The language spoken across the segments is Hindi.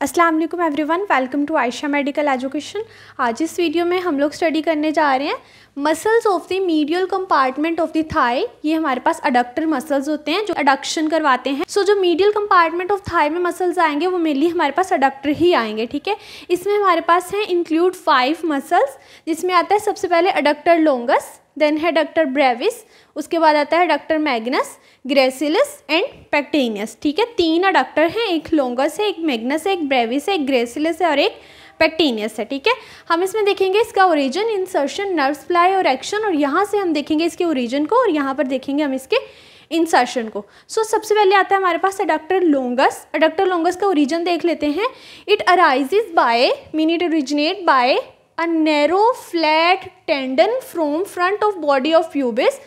अस्सलाम वालेकुम वन welcome to Ayesha medical education आज इस वीडियो में हम लोग स्टडी करने जा रहे हैं muscles of the medial compartment of the thigh ये हमारे पास अडक्टर मसल्स होते हैं जो अडक्शन करवाते हैं सो so, जो मीडियल कंपार्टमेंट ऑफ थाई में मसल्स आएंगे वो मेनली हमारे पास अडक्टर ही आएंगे ठीक है इसमें हमारे पास हैं इंक्लूड फाइव मसल्स जिसमें आता है सबसे पहले अडक्टर लोंगस देन है डॉक्टर ब्रेविस उसके बाद आता है adductor magnus gracilis and pectineus ठीक है तीन डॉक्टर हैं एक लोंगस है एक मैग्नस है एक ब्रेविस है एक ग्रेसिलस है और एक पैक्टेनियस है ठीक है हम इसमें देखेंगे इसका ओरिजन इंसर्शन नर्व प्लाई और एक्शन और यहाँ से हम देखेंगे इसके ओरिजन को और यहाँ पर देखेंगे हम इसके इंसर्शन को सो so, सबसे पहले आता है हमारे पास अडक्टर लोंगस अडक्टर लोंगस का ओरिजन देख लेते हैं it arises by mean it originate by a narrow flat tendon from front of body of pubis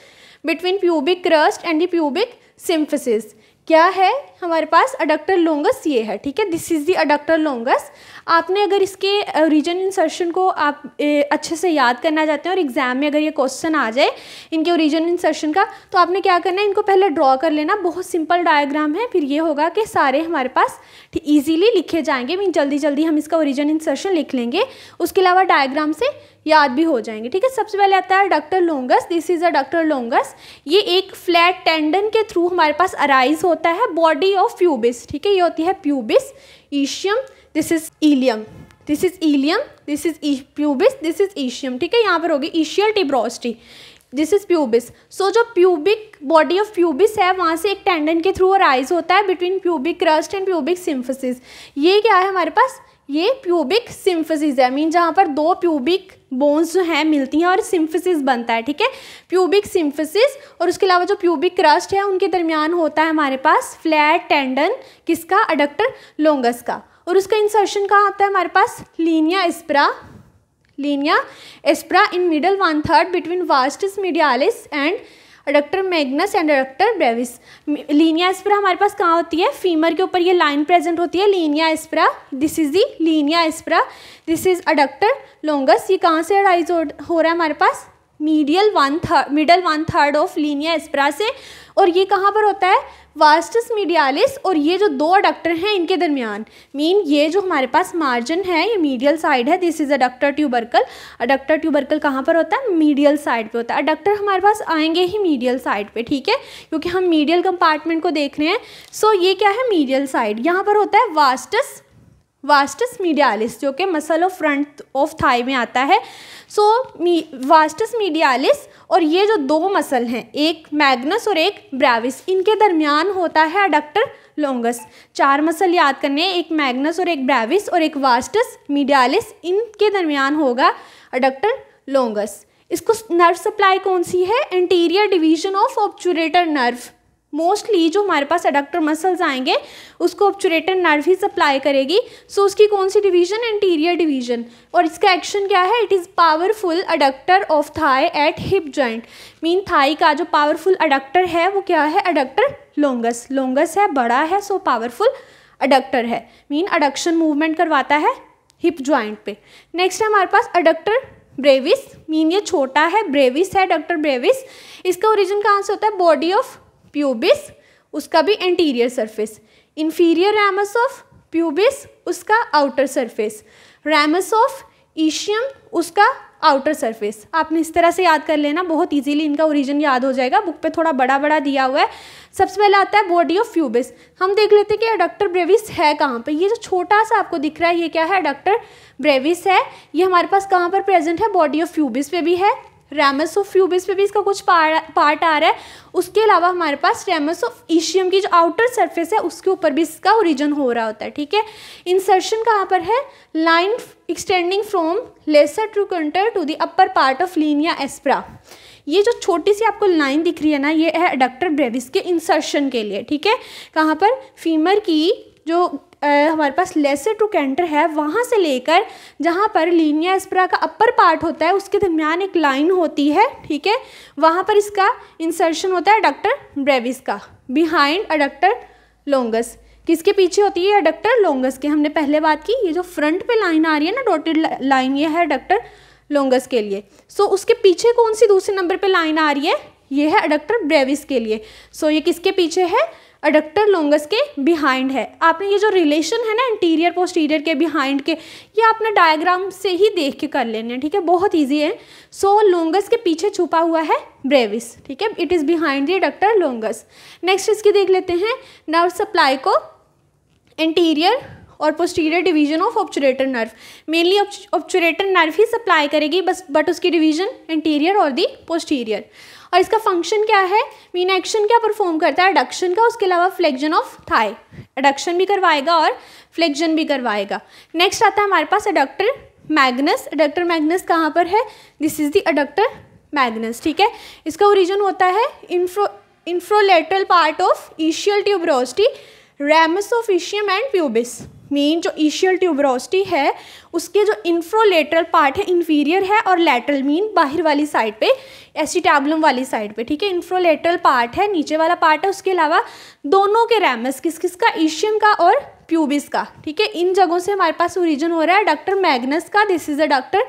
between pubic crest and the pubic symphysis. क्या है हमारे पास अडक्टर लोंगस ये है ठीक है this is the adductor longus आपने अगर इसके ओरिजिन इंसर्शन को आप ए, अच्छे से याद करना चाहते हैं और एग्जाम में अगर ये क्वेश्चन आ जाए इनके ओरिजिन इंसर्शन का तो आपने क्या करना है इनको पहले ड्रॉ कर लेना बहुत सिंपल डायग्राम है फिर ये होगा कि सारे हमारे पास ईजीली लिखे जाएंगे मीन जल्दी जल्दी हम इसका ओरिजन इंसर्शन लिख लेंगे उसके अलावा डायग्राम से याद भी हो जाएंगे ठीक है सबसे पहले आता है adductor longus this is a adductor longus ये एक फ्लैट टेंडन के थ्रू हमारे पास अराइज होता है बॉडी ऑफ प्यूबिस ठीक है ये होती है pubis ischium this is ilium this is ilium this is pubis this is ischium ठीक है यहाँ पर होगी ischial tuberosity this is pubis so जो प्यूबिक बॉडी ऑफ प्यूबिस है वहाँ से एक टेंडन के थ्रू अराइज होता है between pubic crest and pubic symphysis ये क्या है हमारे पास ये प्यूबिक सिम्फसिस है मीन जहाँ पर दो प्यूबिक बोन्स जो हैं मिलती हैं और सिम्फसिस बनता है ठीक है प्यूबिक सिम्फसिस और उसके अलावा जो प्यूबिक क्रस्ट है उनके दरमियान होता है हमारे पास फ्लैट टेंडन किसका अडक्टर लोंगस का और उसका इंसर्शन कहाँ आता है हमारे पास linea aspera linea aspera in middle one third between vastus medialis and adductor magnus and adductor brevis linea aspera हमारे पास कहाँ होती है फीमर के ऊपर ये लाइन प्रेजेंट होती है linea aspera this is the linea aspera this is adductor longus ये कहाँ से अराइज हो रहा है हमारे पास medial one third middle one third of linea aspera से और ये कहाँ पर होता है वास्टस मीडियालिस और ये जो दो अडक्टर हैं इनके दरमियान मीन ये जो हमारे पास मार्जिन है ये मीडियल साइड है this is adductor tubercle adductor tubercle कहाँ पर होता है मीडियल साइड पे होता है अडक्टर हमारे पास आएंगे ही मीडियल साइड पे ठीक है क्योंकि हम मीडियल कंपार्टमेंट को देख रहे हैं सो so, ये क्या है मीडियल साइड यहाँ पर होता है वास्टस वास्टस मीडियालिस जो कि muscle of front of thigh में आता है सो वास्टस मीडियालिस और ये जो दो मसल हैं एक मैग्नस और एक ब्राविस इनके दरमियान होता है अडक्टर लोंगस चार मसल याद करने एक मैग्नस और एक ब्राविस और एक वास्टस मीडियालिस इनके दरमियान होगा अडक्टर लोंगस इसको नर्व सप्लाई कौन सी है anterior division of obturator nerve mostly जो हमारे पास एडक्टर मसल्स आएंगे उसको ऑब्चुरेटर नर्व ही सप्लाई करेगी सो so, उसकी कौन सी डिवीजन इंटीरियर डिवीजन और इसका एक्शन क्या है it is powerful adductor of thigh at hip joint mean thigh का जो पावरफुल अडक्टर है वो क्या है अडक्टर लोंगस लोंगस है बड़ा है सो पावरफुल अडक्टर है मीन अडक्शन मूवमेंट करवाता है हिप ज्वाइंट पे नेक्स्ट है हमारे पास अडक्टर ब्रेविस मीन ये छोटा है ब्रेविस है डॉक्टर ब्रेविस इसका ओरिजिन कहाँ से होता है बॉडी ऑफ प्यूबिस उसका भी anterior surface inferior ramus of pubis उसका outer surface ramus of ischium उसका आउटर सरफेस आपने इस तरह से याद कर लेना बहुत इजीली इनका ओरिजिन याद हो जाएगा बुक पे थोड़ा बड़ा बड़ा दिया हुआ है सबसे पहले आता है बॉडी ऑफ फ्यूबिस हम देख लेते हैं कि अडक्टर ब्रेविस है कहाँ पे ये जो छोटा सा आपको दिख रहा है ये क्या है अडक्टर ब्रेविस है ये हमारे पास कहाँ पर प्रेजेंट है बॉडी ऑफ फ्यूबिस पे भी है रेमस ऑफ फ्यूबिस पे भी इसका कुछ पार्ट आ रहा है उसके अलावा हमारे पास रेमस ऑफ ईशियम की जो आउटर सरफेस है उसके ऊपर भी इसका ओरिजन हो रहा होता है ठीक है इंसर्शन कहाँ पर है line extending from lesser trochanter to the upper part of linea aspera ये जो छोटी सी आपको लाइन दिख रही है ना ये है अडक्टर ब्रेविस के इंसर्शन के लिए ठीक है कहाँ पर फीमर की जो हमारे पास लेसर टू कैंटर है वहाँ से लेकर जहाँ पर लीनिया एस्परा का अपर पार्ट होता है उसके दरमियान एक लाइन होती है ठीक है वहाँ पर इसका इंसर्शन होता है अडक्टर ब्रेविस का बिहाइंड अडक्टर लोंगस किसके पीछे होती है अडक्टर लोंगस के हमने पहले बात की ये जो फ्रंट पे लाइन आ रही है ना डॉटेड लाइन ये है अडक्टर लोंगस के लिए सो so, उसके पीछे कौन सी दूसरे नंबर पे लाइन आ रही है ये है अडक्टर ब्रेविस के लिए सो so, ये किसके पीछे है अडक्टर लोंगस के बिहाइंड है आपने ये जो रिलेशन है ना इंटीरियर पोस्टीरियर के बिहाइंड के ये आपने डायग्राम से ही देख के कर लेने ठीक है बहुत ईजी है सो so, लोंगस के पीछे छुपा हुआ है ब्रेविस ठीक है it is behind the adductor longus next इसकी देख लेते हैं नर्व सप्लाई को इंटीरियर और posterior division of obturator nerve mainly obturator nerve ही सप्लाई करेगी बस बट उसकी डिवीजन इंटीरियर और दी पोस्टीरियर और इसका फंक्शन क्या है मीन एक्शन क्या परफॉर्म करता है एडक्शन का उसके अलावा फ्लेक्जन ऑफ थाई एडक्शन भी करवाएगा और फ्लेक्जन भी करवाएगा नेक्स्ट आता है हमारे पास अडक्टर मैग्नस अडक्टर मैग्नस कहाँ पर है this is the adductor magnus ठीक है इसका ओरिजन होता है इन्फ्रो inferolateral part of ischial tuberosity ramus of ischium and pubis mean जो ईशियल ट्यूबरोसिटी है उसके जो इन्फ्रोलेटरल पार्ट है इन्फीरियर है और लेटरल मीन बाहर वाली साइड पे एसिटैबलम वाली साइड पे ठीक है इन्फ्रोलेटरल पार्ट है नीचे वाला पार्ट है उसके अलावा दोनों के रैमस किस किस का ईशियम का और प्यूबिस का ठीक है इन जगहों से हमारे पास ओरिजिन हो रहा है डॉक्टर मैग्नस का this is a adductor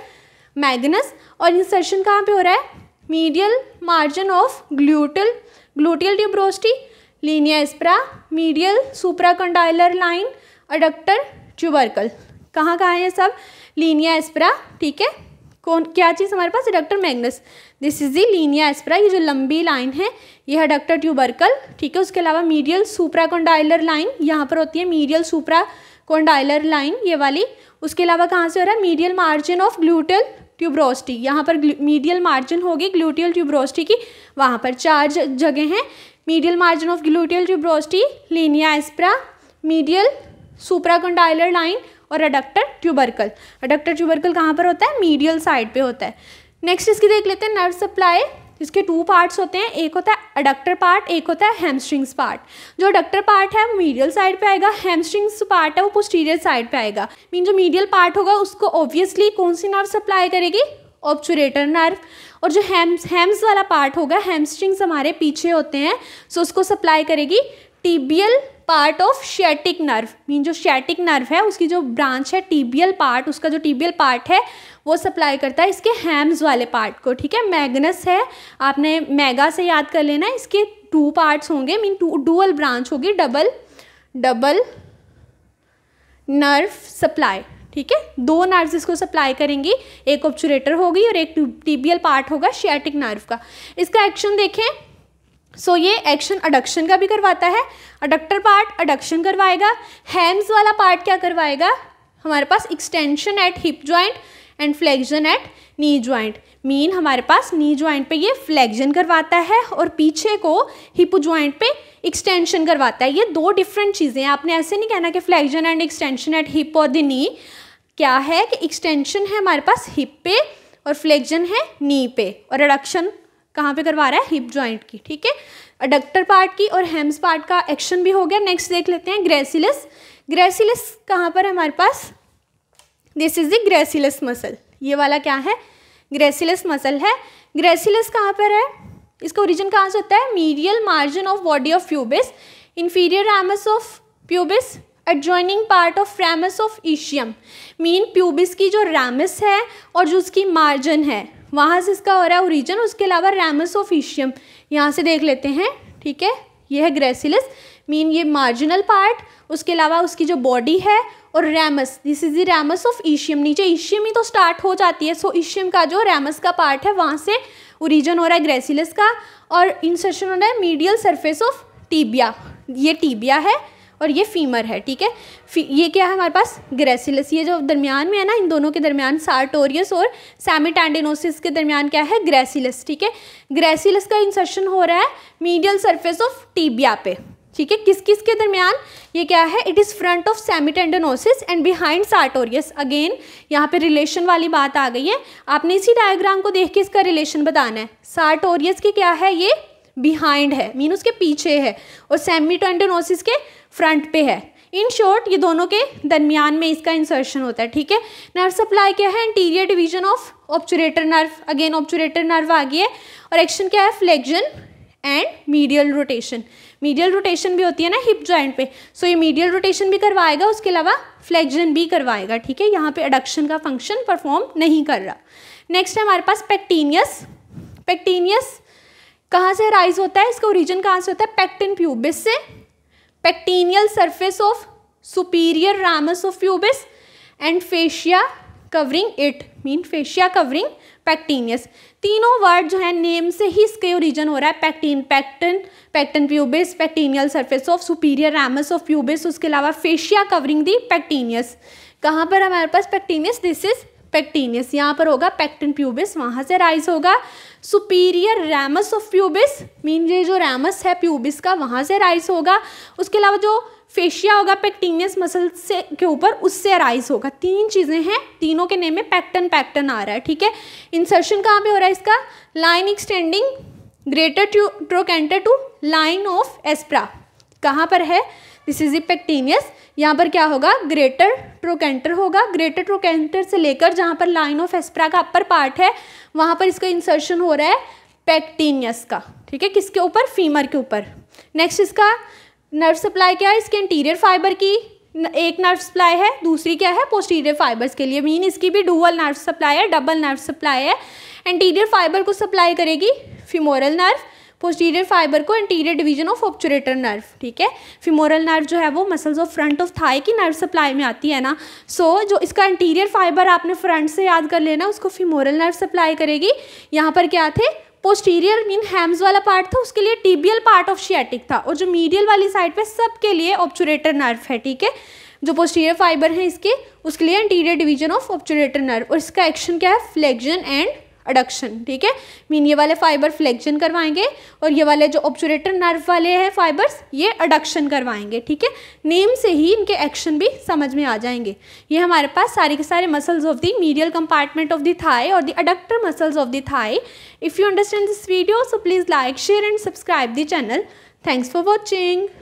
magnus और इंसर्शन कहाँ पर हो रहा है medial margin of gluteal gluteal tuberosity linea aspera medial supracondylar line adductor tubercle कहाँ कहाँ है ये सब लीनिया एस्परा ठीक है कौन क्या चीज़ हमारे पास adductor magnus this is the linea aspera ये जो लंबी लाइन है ये है अडक्टर ट्यूबरकल ठीक है उसके अलावा मीडियल सुपरा कोंडाइलर लाइन यहाँ पर होती है मीडियल सुपरा कोंडाइलर लाइन ये वाली उसके अलावा कहाँ से हो रहा है medial margin of gluteal tuberosity यहाँ पर मीडियल मार्जिन होगी ग्लूटियल ट्यूब्रोस्टी की वहाँ पर चार जगह हैं medial margin of gluteal tuberosity linea aspera medial supracondylar line और अडक्टर ट्यूबरकल अडक्टर ट्यूबरकल कहाँ पर होता है मीडियल साइड पे होता है नेक्स्ट इसकी देख लेते हैं नर्व सप्लाई इसके टू पार्ट्स होते हैं एक होता है अडक्टर पार्ट एक होता है हेमस्ट्रिंग्स पार्ट जो अडक्टर पार्ट है वो मीडियल साइड पे आएगा हेमस्ट्रिंग्स पार्ट है वो पोस्टीरियर साइड पे आएगा मीन जो मीडियल पार्ट होगा उसको ऑब्वियसली कौन सी नर्व सप्लाई करेगी ऑब्चुरेटर नर्व और जो हेम्स हेम्स वाला पार्ट होगा हेमस्ट्रिंग्स हमारे पीछे होते हैं सो उसको सप्लाई करेगी tibial part of sciatic nerve mean जो शैटिक नर्व है उसकी जो ब्रांच है टीबियल पार्ट उसका जो टीबियल पार्ट है वो सप्लाई करता है इसके हैम्स वाले पार्ट को ठीक है मैग्नस है आपने मैगा से याद कर लेना इसके टू पार्ट्स होंगे मीन टू डूअल ब्रांच होगी डबल डबल नर्व सप्लाई ठीक है दो नर्व्स इसको सप्लाई करेंगी एक ऑप्चुरेटर होगी और एक टीबियल पार्ट होगा शियाटिक नर्व का इसका एक्शन देखें सो so, ये एक्शन अडक्शन का भी करवाता है अडक्टर पार्ट अडक्शन करवाएगा हैम्स वाला पार्ट क्या करवाएगा हमारे पास extension at hip joint and flexion at knee joint mean हमारे पास नी ज्वाइंट पे ये फ्लेक्जन करवाता है और पीछे को हिप ज्वाइंट पे एक्सटेंशन करवाता है ये दो डिफरेंट चीज़ें हैं आपने ऐसे नहीं कहना कि flexion and extension at hip और द नी क्या है कि एक्सटेंशन है हमारे पास हिप पे और फ्लेक्जन है नी पे और अडक्शन कहाँ पे करवा रहा है हिप जॉइंट की ठीक है अडक्टर पार्ट की और हेम्स पार्ट का एक्शन भी हो गया नेक्स्ट देख लेते हैं ग्रेसिलस ग्रेसिलस कहाँ पर है हमारे पास this is the gracilis muscle ये वाला क्या है ग्रेसिलस मसल है ग्रेसिलस कहाँ पर है इसका ओरिजिन कहाँ से होता है medial margin of body of pubis inferior ramus of pubis adjoining part of ramus of ischium mean pubis की जो रैमस है और जो उसकी मार्जिन है वहाँ से इसका हो रहा है ओरिजन उसके अलावा रैमसोफिशियम यहाँ से देख लेते हैं ठीक है ये है ग्रेसिलस मीन ये मार्जिनल पार्ट उसके अलावा उसकी जो बॉडी है और ramus this is the ramus of ischium नीचे ईशियम ही तो स्टार्ट हो जाती है सो so, ईशियम का जो रैमस का पार्ट है वहाँ से ओरिजन हो रहा है ग्रेसिलस का और इंसर्शन हो रहा है मीडियल सरफेस ऑफ टीबिया ये टीबिया है और ये फीमर है ठीक है ये क्या है हमारे पास ग्रेसिलस ये जो दरमियान में है ना इन दोनों के दरमियान सार्टोरियस और सैमिटैंडेनोसिस के दरमियान क्या है ग्रेसिलस ठीक है ग्रेसिलस का इंसर्शन हो रहा है मीडियल सरफेस ऑफ टीबिया पे ठीक है किस किस के दरमियान ये क्या है it is front of semitendinosus and behind sartorius again यहाँ पे रिलेशन वाली बात आ गई है आपने इसी डायग्राम को देख के इसका रिलेशन बताना है सार्टोरियस के क्या है ये बिहाइंड है मीन उसके पीछे है और सेमी एंटेनोसिस के फ्रंट पे है इन शॉर्ट ये दोनों के दरमियान में इसका इंसर्शन होता है ठीक है नर्व सप्लाई क्या है anterior division of obturator nerve again obturator nerve आ गई है और एक्शन क्या है flexion and medial rotation medial rotation भी होती है ना हिप जॉइंट पे सो so, ये मीडियल रोटेशन भी करवाएगा उसके अलावा फ्लेक्जन भी करवाएगा ठीक है यहाँ पे अडक्शन का फंक्शन परफॉर्म नहीं कर रहा नेक्स्ट है हमारे पास पेक्टीनियस पेक्टीनियस कहाँ से राइज होता है इसका ओरिजिन कहाँ से होता है पेक्टिन प्यूबिस से pectineal surface of superior ramus of pubis and fascia covering it mean fascia covering pectineus तीनों वर्ड जो है नेम से ही इसके ओरिजिन हो रहा है pectin pectin pectin pubis pectineal surface of superior ramus of pubis उसके अलावा फेशिया कवरिंग दी पैक्टीनियस कहाँ पर हमारे पास पैक्टीनियस दिस इज पेक्टीनियस यहाँ पर होगा पेक्टिन प्यूबिस वहाँ से राइज होगा superior ramus of pubis mean ये जो रैमस है प्यूबिस का वहाँ से राइज होगा उसके अलावा जो फेशिया होगा पेक्टीनियस मसल से के ऊपर उससे राइज होगा तीन चीज़ें हैं तीनों के नेम में पैक्टन पैक्टन आ रहा है ठीक है इंसर्शन कहाँ पे हो रहा है इसका line extending greater trochanter to line of aspera कहाँ पर है दिस इज ए पेक्टीनियस यहाँ पर क्या होगा ग्रेटर ट्रोकेंटर होगा ग्रेटर ट्रोकेंटर से लेकर जहाँ पर लाइन ऑफ एस्प्रा का अपर पार्ट है वहाँ पर इसका इंसर्शन हो रहा है पैक्टीनियस का ठीक है किसके ऊपर फीमर के ऊपर नेक्स्ट इसका नर्व सप्लाई क्या है इसके इंटीरियर फाइबर की एक नर्व सप्लाई है दूसरी क्या है पोस्टीरियर फाइबर्स के लिए मीन इसकी भी डुअल नर्व सप्लाई है डबल नर्व सप्लाई है इंटीरियर फाइबर को सप्लाई करेगी फिमोरल नर्व पोस्टीरियर फाइबर को anterior division of obturator nerve ठीक है फिमोरल नर्व जो है वो muscles of front of thigh की नर्व सप्लाई में आती है ना सो so, जो इसका इंटीरियर फाइबर आपने फ्रंट से याद कर लेना उसको फिमोरल नर्व सप्लाई करेगी यहाँ पर क्या थे पोस्टीरियर मीन हैम्स वाला पार्ट था उसके लिए टीबियल पार्ट ऑफ शियाटिक था और जो मीडियल वाली साइड पर सबके लिए ऑप्चुरेटर नर्व है ठीक है जो पोस्टीरियर फाइबर है इसके उसके लिए anterior division of obturator nerve और इसका एक्शन क्या है फ्लेक्जन एंड अडक्शन ठीक है मीन ये वाले फाइबर फ्लेक्शन करवाएंगे और ये वाले जो ऑब्जोरेटर नर्व वाले हैं फाइबर्स ये अडक्शन करवाएंगे ठीक है नेम से ही इनके एक्शन भी समझ में आ जाएंगे ये हमारे पास सारे के सारे muscles of the medial compartment of the thigh और the adductor muscles of the thigh if you understand this video so please like share and subscribe the channel thanks for watching